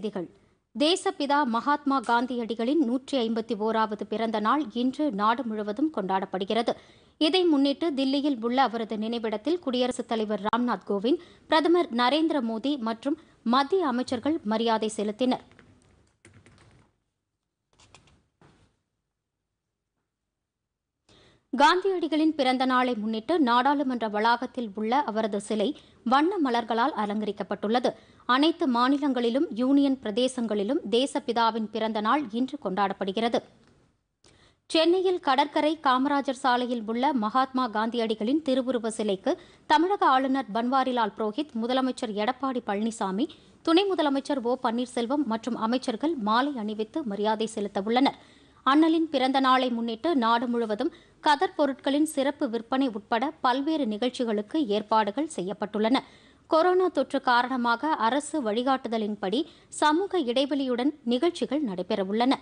செய்திகள் தேசப்பிதா மகாத்மா காந்தியடிகளின் நூற்றி ஐம்பத்தி ஓராவது பிறந்த நாள் இன்று நாடு முழுவதும் கொண்டாடப்படுகிறது இதை முன்னிட்டு தில்லியில் உள்ள அவரது நினைவிடத்தில் குடியரசுத் தலைவர் ராம்நாத் கோவிந்த் பிரதமர் நரேந்திர மோடி மற்றும் மத்திய அமைச்சர்கள் மரியாதை செலுத்தினர் காந்தியடிகளின் பிறந்த நாளை முன்னிட்டு நாடாளுமன்ற வளாகத்தில் உள்ள அவரது சிலை வண்ண மலர்களால் அலங்கரிக்கப்பட்டுள்ளது அனைத்து மாநிலங்களிலும் யூனியன் பிரதேசங்களிலும் தேசப்பிதாவின் பிறந்த நாள் இன்று கொண்டாடப்படுகிறது சென்னையில் கடற்கரை காமராஜர் சாலையில் உள்ள மகாத்மா காந்தியடிகளின் திருவுருவ சிலைக்கு தமிழக ஆளுநர் பன்வாரிலால் புரோஹித் முதலமைச்சர் எடப்பாடி பழனிசாமி துணை முதலமைச்சர் ஓ பன்னீர்செல்வம் மற்றும் அமைச்சர்கள் மாலை அணிவித்து மரியாதை செலுத்தவுள்ளனா் அண்ணலின் பிறந்த நாளை முன்னிட்டு நாடு முழுவதும் கதர் பொருட்களின் சிறப்பு விற்பனை உட்பட பல்வேறு நிகழ்ச்சிகளுக்கு ஏற்பாடுகள் செய்யப்பட்டுள்ளன கொரோனா தொற்று காரணமாக அரசு வழிகாட்டுதலின்படி சமூக இடைவெளியுடன் நிகழ்ச்சிகள் நடைபெறவுள்ளன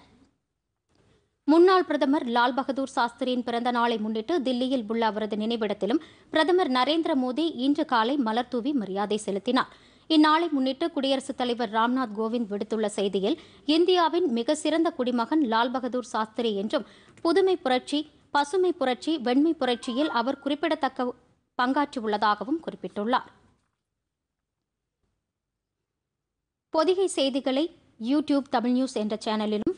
முன்னாள் பிரதமர் லால் பகதூர் சாஸ்திரியின் பிறந்த நாளை முன்னிட்டு தில்லியில் உள்ள அவரது நினைவிடத்திலும் பிரதமர் நரேந்திர மோடி இன்று காலை மலர்தூவி மரியாதை செலுத்தினார் இந்நாளை முன்னிட்டு குடியரசுத் தலைவர் ராம்நாத் கோவிந்த் விடுத்துள்ள செய்தியில் இந்தியாவின் மிக சிறந்த குடிமகன் லால் பகதூர் சாஸ்திரி என்றும் புதுமை புரட்சி பசுமை புரட்சி வெண்மை புரட்சியில் அவர் குறிப்பிடத்தக்க பங்காற்றியுள்ளதாகவும் குறிப்பிட்டுள்ளார் பொதிகை செய்திகளை யூடியூப் தமிழ் நியூஸ் என்ற சேனலிலும்